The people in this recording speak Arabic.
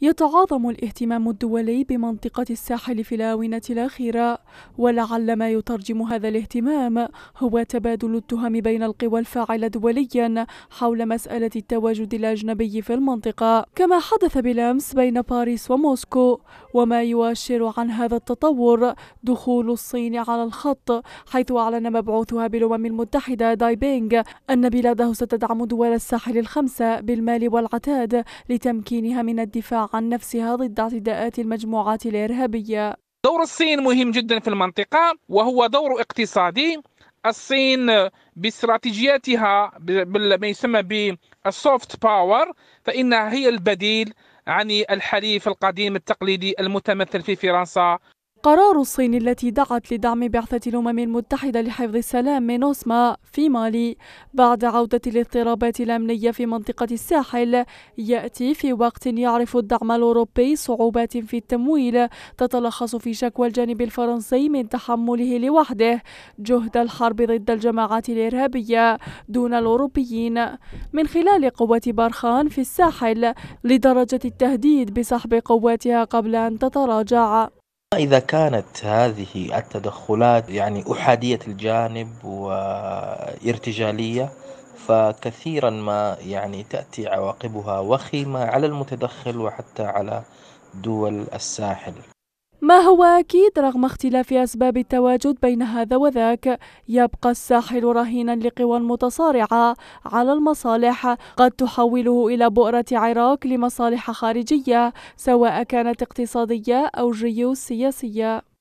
يتعاظم الاهتمام الدولي بمنطقة الساحل في الآونة الأخيرة ولعل ما يترجم هذا الاهتمام هو تبادل التهم بين القوى الفاعلة دوليا حول مسألة التواجد الأجنبي في المنطقة كما حدث بالأمس بين باريس وموسكو وما يؤشر عن هذا التطور دخول الصين على الخط حيث أعلن مبعوثها بالأمم المتحدة بينغ أن بلاده ستدعم دول الساحل الخمسة بالمال والعتاد لتمكينها من الدفاع عن نفسها ضد اعتداءات المجموعات الإرهابية دور الصين مهم جدا في المنطقة وهو دور اقتصادي الصين باستراتيجيتها بما يسمى بالسوفت باور فإنها هي البديل عن الحليف القديم التقليدي المتمثل في فرنسا قرار الصين التي دعت لدعم بعثة الأمم المتحدة لحفظ السلام مينوسما في مالي بعد عودة الاضطرابات الأمنية في منطقة الساحل يأتي في وقت يعرف الدعم الأوروبي صعوبات في التمويل تتلخص في شكوى الجانب الفرنسي من تحمله لوحده جهد الحرب ضد الجماعات الإرهابية دون الأوروبيين من خلال قوة بارخان في الساحل لدرجة التهديد بسحب قواتها قبل أن تتراجع إذا كانت هذه التدخلات يعني أحادية الجانب وارتجالية فكثيرا ما يعني تأتي عواقبها وخيمة على المتدخل وحتى على دول الساحل ما هو أكيد رغم اختلاف أسباب التواجد بين هذا وذاك يبقى الساحل رهينا لقوى متصارعة على المصالح قد تحوله إلى بؤرة عراك لمصالح خارجية سواء كانت اقتصادية أو جيوسياسية